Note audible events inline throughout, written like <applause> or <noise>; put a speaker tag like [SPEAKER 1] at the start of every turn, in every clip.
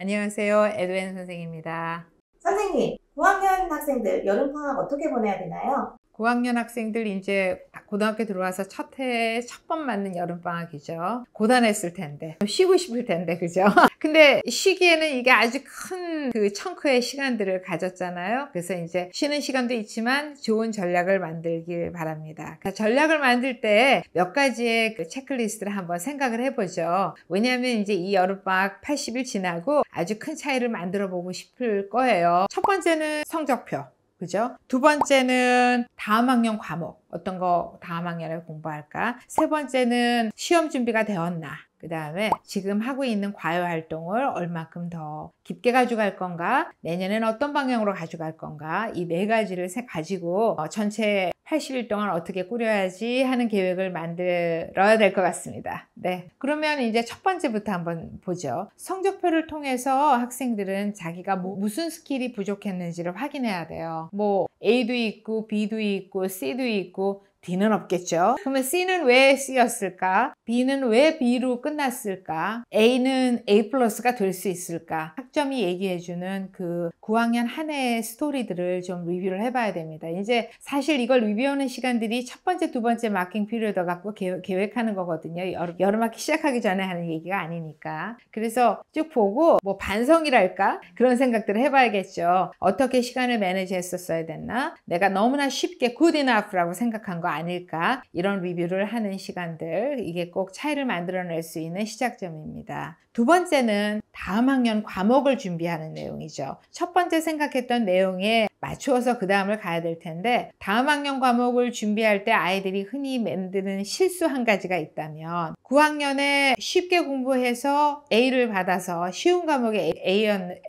[SPEAKER 1] 안녕하세요. 에드웬 선생입니다. 선생님, 고학년 학생들 여름방학 어떻게 보내야 되나요? 고학년 학생들 이제 고등학교 들어와서 첫 해에 첫 번 맞는 여름방학이죠. 고단했을 텐데 쉬고 싶을 텐데 그죠? <laughs> 근데 쉬기에는 이게 아주 큰 그 청크의 시간들을 가졌잖아요. 그래서 이제 쉬는 시간도 있지만 좋은 전략을 만들길 바랍니다. 그러니까 전략을 만들 때 몇 가지의 그 체크리스트를 한번 생각을 해보죠. 왜냐하면 이제 이 여름방학 80일 지나고 아주 큰 차이를 만들어 보고 싶을 거예요. 첫 번째는 성적표. 그죠? 두 번째는 다음 학년 과목. 어떤 거 다음 학년에 공부할까? 세 번째는 시험 준비가 되었나? 그 다음에 지금 하고 있는 과외 활동을 얼마큼 더 깊게 가져갈 건가 내년에는 어떤 방향으로 가져갈 건가 이 네 가지를 가지고 어, 전체 80일 동안 어떻게 꾸려야지 하는 계획을 만들어야 될 것 같습니다. 네. 그러면 이제 첫 번째부터 한번 보죠. 성적표를 통해서 학생들은 자기가 뭐 무슨 스킬이 부족했는지를 확인해야 돼요. 뭐 A도 있고 B도 있고 C도 있고 D는 없겠죠. 그러면 C는 왜 C였을까? B는 왜 B로 끝났을까? A는 A 플러스가 될 수 있을까? 학점이 얘기해주는 그 9학년 한 해의 스토리들을 좀 리뷰를 해봐야 됩니다. 이제 사실 이걸 리뷰하는 시간들이 첫 번째, 두 번째 마킹 피리어드 갖고 계획, 하는 거거든요. 여름, 여 학기 시작하기 전에 하는 얘기가 아니니까. 그래서 쭉 보고 뭐 반성이랄까? 그런 생각들을 해봐야겠죠. 어떻게 시간을 매니지했었어야 됐나? 내가 너무나 쉽게 good enough라고 생각한 거결 뭐 아닐까 이런 리뷰를 하는 시간들 이게 꼭 차이를 만들어낼 수 있는 시작점입니다. 두 번째는 다음 학년 과목을 준비하는 내용이죠. 첫 번째 생각했던 내용에 맞추어서 그 다음을 가야 될 텐데 다음 학년 과목을 준비할 때 아이들이 흔히 만드는 실수 한 가지가 있다면 9학년에 그 쉽게 공부해서 A를 받아서 쉬운 과목에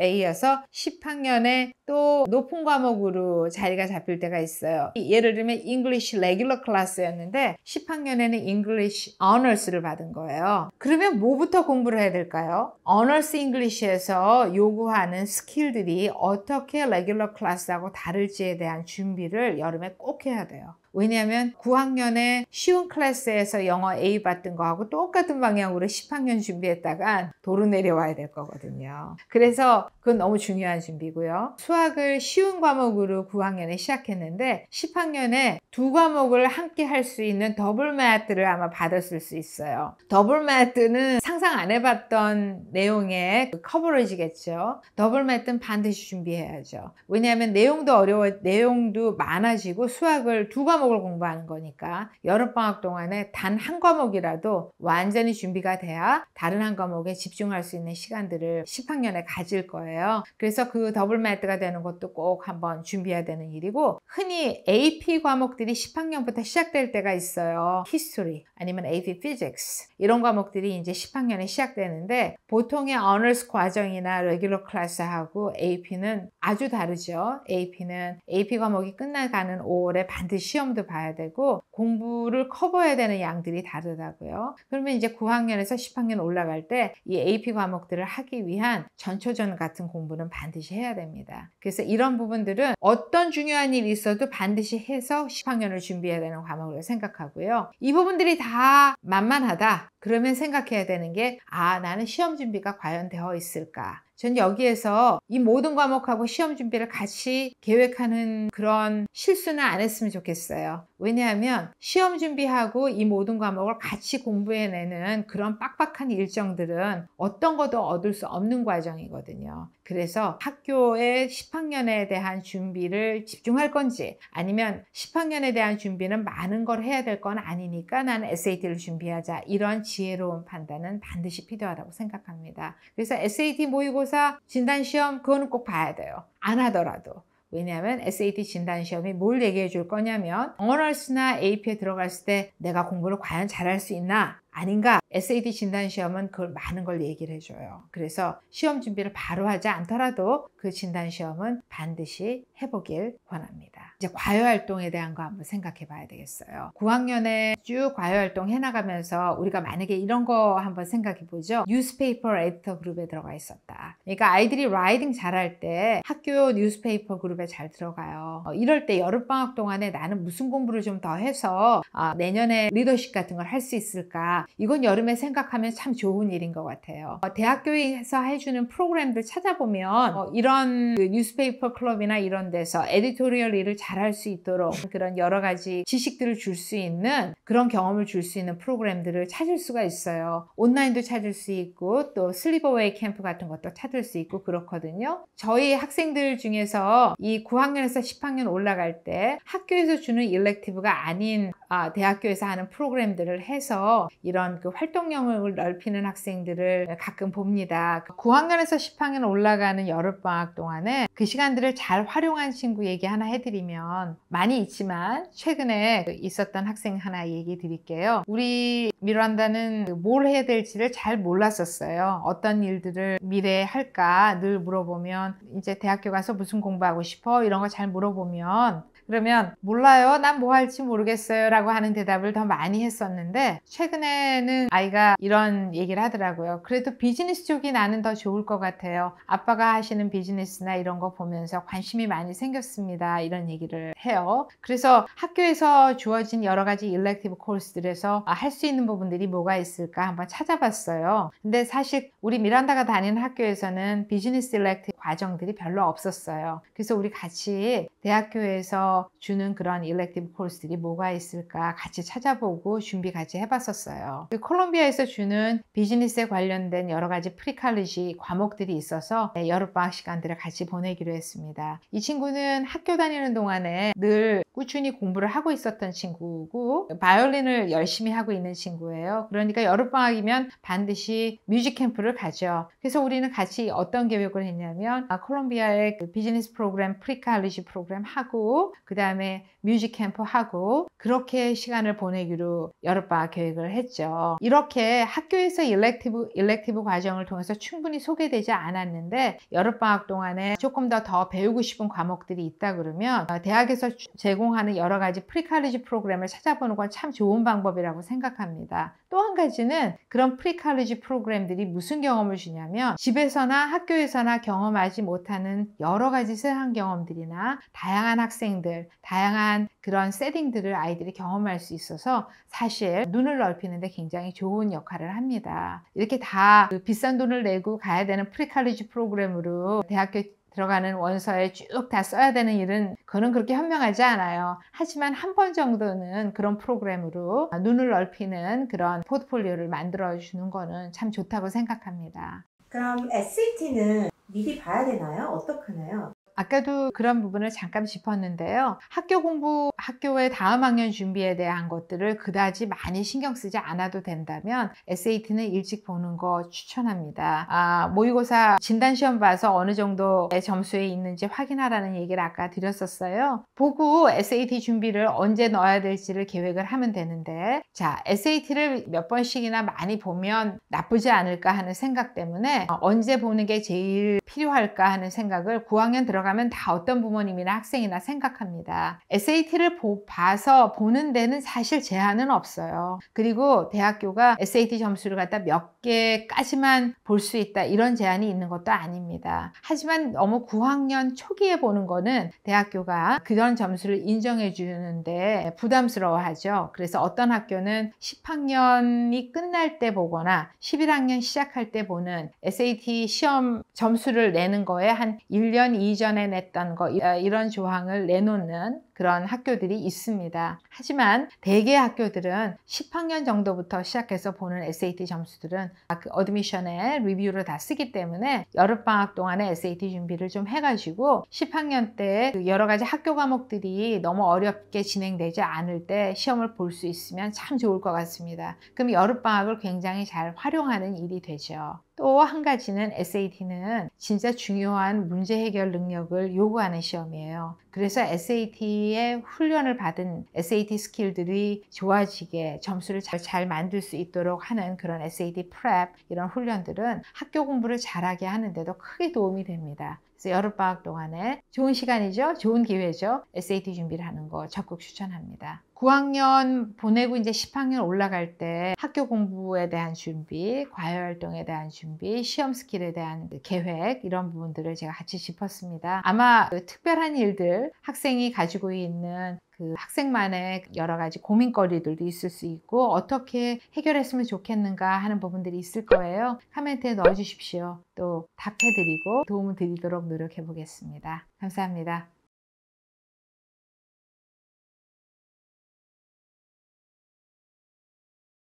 [SPEAKER 1] A여서 10학년에 또 높은 과목으로 자리가 잡힐 때가 있어요. 예를 들면 English r e g u a 레귤러 클래스였는데 10학년에는 English Honors를 받은 거예요. 그러면 뭐부터 공부를 해야 될까요? Honors English에서 요구하는 스킬들이 어떻게 regular c l a s s 하고 다를지에 대한 준비를 여름에 꼭 해야 돼요. 왜냐하면 9학년에 쉬운 클래스에서 영어 A 받던 거하고 똑같은 방향으로 10학년 준비했다가 도로 내려와야 될 거거든요. 그래서 그건 너무 중요한 준비고요. 수학을 쉬운 과목으로 9학년에 시작했는데 10학년에 두 과목을 함께 할 수 있는 더블 마트를 아마 받았을 수 있어요. 더블 마트는 상상 안 해봤던 내용의 그 커버리지겠죠. 더블 마트는 반드시 준비해야죠. 왜냐하면 내용도 어려워, 내용도 많아지고 수학을 두 과목 과목을 공부하는 거니까 여름방학 동안에 단 한 과목이라도 완전히 준비가 돼야 다른 한 과목에 집중할 수 있는 시간들을 10학년에 가질 거예요. 그래서 그 더블 매트가 되는 것도 꼭 한번 준비해야 되는 일이고 흔히 AP 과목들이 10학년부터 시작될 때가 있어요. 히스토리 아니면 AP Physics 이런 과목들이 이제 10학년에 시작되는데 보통의 어널스 과정이나 Regular c l a s s 하고 AP는 아주 다르죠. AP는 AP 과목이 끝나가는 5월에 반드시 시험 시험도 봐야 되고 공부를 커버해야 되는 양들이 다르다고요. 그러면 이제 9학년에서 10학년 올라갈 때 이 AP 과목들을 하기 위한 전초전 같은 공부는 반드시 해야 됩니다. 그래서 이런 부분들은 어떤 중요한 일이 있어도 반드시 해서 10학년을 준비해야 되는 과목으로 생각하고요. 이 부분들이 다 만만하다. 그러면 생각해야 되는 게 아, 나는 시험 준비가 과연 되어 있을까? 전 여기에서 이 모든 과목하고 시험 준비를 같이 계획하는 그런 실수는 안 했으면 좋겠어요. 왜냐하면 시험 준비하고 이 모든 과목을 같이 공부해내는 그런 빡빡한 일정들은 어떤 것도 얻을 수 없는 과정이거든요. 그래서 학교의 10학년에 대한 준비를 집중할 건지 아니면 10학년에 대한 준비는 많은 걸 해야 될 건 아니니까 나는 SAT를 준비하자 이런 지혜로운 판단은 반드시 필요하다고 생각합니다. 그래서 SAT 모의고사 진단시험 그거는 꼭 봐야 돼요. 안 하더라도. 왜냐하면 SAT 진단 시험이 뭘 얘기해 줄 거냐면 언 어널스나 AP에 들어갔을 때 내가 공부를 과연 잘할 수 있나 아닌가? SAT 진단 시험은 그걸 많은 걸 얘기를 해줘요. 그래서 시험 준비를 바로 하지 않더라도 그 진단 시험은 반드시 해보길 권합니다. 이제 과외 활동에 대한 거 한번 생각해 봐야 되겠어요. 9학년에 쭉 과외 활동 해나가면서 우리가 만약에 이런 거 한번 생각해 보죠. 뉴스페이퍼 에디터 그룹에 들어가 있었다. 그러니까 아이들이 라이딩 잘할 때 학교 뉴스페이퍼 그룹에 잘 들어가요. 어, 이럴 때 여름방학 동안에 나는 무슨 공부를 좀 더 해서 어, 내년에 리더십 같은 걸 할 수 있을까? 이건 여름에 생각하면 참 좋은 일인 것 같아요. 어, 대학교에서 해주는 프로그램들 찾아보면 어, 이런 그 뉴스페이퍼 클럽이나 이런 데서 에디토리얼 일을 잘할 수 있도록 그런 여러 가지 지식들을 줄 수 있는 그런 경험을 줄 수 있는 프로그램들을 찾을 수가 있어요. 온라인도 찾을 수 있고 또 슬리버웨이 캠프 같은 것도 찾을 수 있고 그렇거든요. 저희 학생들 중에서 이 9학년에서 10학년 올라갈 때 학교에서 주는 일렉티브가 아닌 아, 대학교에서 하는 프로그램들을 해서 이런 그활동영역을 넓히는 학생들을 가끔 봅니다. 9학년에서 10학년 올라가는 여름방학 동안에 그 시간들을 잘 활용한 친구 얘기 하나 해드리면 많이 있지만 최근에 그 있었던 학생 하나 얘기 드릴게요. 우리 미란다는 그 뭘 해야 될지를 잘 몰랐었어요. 어떤 일들을 미래에 할까 늘 물어보면 이제 대학교 가서 무슨 공부하고 싶어 이런 거 잘 물어보면 그러면 몰라요. 난 뭐 할지 모르겠어요. 라고 하는 대답을 더 많이 했었는데 최근에는 아이가 이런 얘기를 하더라고요. 그래도 비즈니스 쪽이 나는 더 좋을 것 같아요. 아빠가 하시는 비즈니스나 이런 거 보면서 관심이 많이 생겼습니다. 이런 얘기를 해요. 그래서 학교에서 주어진 여러 가지 일렉티브 코스들에서 할 수 있는 부분들이 뭐가 있을까 한번 찾아봤어요. 근데 사실 우리 미란다가 다니는 학교에서는 비즈니스 일렉티브 과정들이 별로 없었어요. 그래서 우리 같이 대학교에서 주는 그런 일렉티브 코스들이 뭐가 있을까 같이 찾아보고 준비 같이 해봤었어요. 콜롬비아에서 주는 비즈니스에 관련된 여러 가지 프리칼리지 과목들이 있어서 여름방학 네, 시간들을 같이 보내기로 했습니다. 이 친구는 학교 다니는 동안에 늘 꾸준히 공부를 하고 있었던 친구고 바이올린을 열심히 하고 있는 친구예요. 그러니까 여름방학이면 반드시 뮤직 캠프를 가죠. 그래서 우리는 같이 어떤 계획을 했냐면 보면 아, 콜롬비아의 그 비즈니스 프로그램 프리칼리지 프로그램 하고 그 다음에 뮤직 캠프 하고 그렇게 시간을 보내기로 여름방학 계획을 했죠. 이렇게 학교에서 일렉티브, 일렉티브 과정을 통해서 충분히 소개되지 않았는데 여름방학 동안에 조금 더 더 배우고 싶은 과목들이 있다 그러면 어, 대학에서 제공하는 여러 가지 프리칼리지 프로그램을 찾아보는 건 참 좋은 방법이라고 생각합니다. 또 한 가지는 그런 프리칼리지 프로그램들이 무슨 경험을 주냐면 집에서나 학교에서나 경험할 알지 못하는 여러 가지 세상 경험들이나 다양한 학생들, 다양한 그런 세팅들을 아이들이 경험할 수 있어서 사실 눈을 넓히는데 굉장히 좋은 역할을 합니다. 이렇게 다그 비싼 돈을 내고 가야 되는 프리칼리지 프로그램으로 대학교 들어가는 원서에 쭉 다 써야 되는 일은 그는 그렇게 현명하지 않아요. 하지만 한 번 정도는 그런 프로그램으로 눈을 넓히는 그런 포트폴리오를 만들어 주는 거는 참 좋다고 생각합니다. 그럼 SAT는 e 미리 봐야 되나요? 어떡하나요? 아까도 그런 부분을 잠깐 짚었는데요. 학교 공부, 학교의 다음 학년 준비에 대한 것들을 그다지 많이 신경 쓰지 않아도 된다면 SAT는 일찍 보는 거 추천합니다. 아, 모의고사 진단시험 봐서 어느 정도의 점수에 있는지 확인하라는 얘기를 아까 드렸었어요. 보고 SAT 준비를 언제 넣어야 될지를 계획을 하면 되는데 자, SAT를 몇 번씩이나 많이 보면 나쁘지 않을까 하는 생각 때문에 언제 보는 게 제일 필요할까 하는 생각을 9학년 들어가면 다 어떤 부모님이나 학생이나 생각합니다. SAT를 보, 봐서 보는 데는 사실 제한은 없어요. 그리고 대학교가 SAT 점수를 갖다 몇 개까지만 볼 수 있다 이런 제한이 있는 것도 아닙니다. 하지만 너무 9학년 초기에 보는 거는 대학교가 그런 점수를 인정해 주는데 부담스러워하죠. 그래서 어떤 학교는 10학년이 끝날 때 보거나 11학년 시작할 때 보는 SAT 시험 점수를 내는 거에 한 1년 이전에 냈던 거 아, 이런 조항을 내놓는 그런 학교들이 있습니다. 하지만 대개 학교들은 10학년 정도부터 시작해서 보는 SAT 점수들은 그어드미션에 리뷰를 다 쓰기 때문에 여름방학 동안에 SAT 준비를 좀 해가지고 10학년 때 그 여러 가지 학교 과목들이 너무 어렵게 진행되지 않을 때 시험을 볼 수 있으면 참 좋을 것 같습니다. 그럼 여름방학을 굉장히 잘 활용하는 일이 되죠. 또 한 가지는 SAT는 진짜 중요한 문제 해결 능력을 요구하는 시험이에요. 그래서 SAT 어머 훈련을 받은 SAT 스킬들이 좋아지게 점수를 잘, 잘 만들 수 있도록 하는 그런 SAT 프랩 이런 훈련들은 학교 공부를 잘하게 하는데도 크게 도움이 됩니다. 그래서 여름방학 동안에 좋은 시간이죠. 좋은 기회죠. SAT 준비를 하는 거 적극 추천합니다. 9학년 보내고 이제 10학년 올라갈 때 학교 공부에 대한 준비, 과외 활동에 대한 준비, 시험 스킬에 대한 계획 이런 부분들을 제가 같이 짚었습니다. 아마 그 특별한 일들 학생이 가지고 있는 그 학생만의 여러 가지 고민거리들도 있을 수 있고 어떻게 해결했으면 좋겠는가 하는 부분들이 있을 거예요. 카멘트에 넣어주십시오. 또 답해드리고 도움을 드리도록 노력해 보겠습니다. 감사합니다.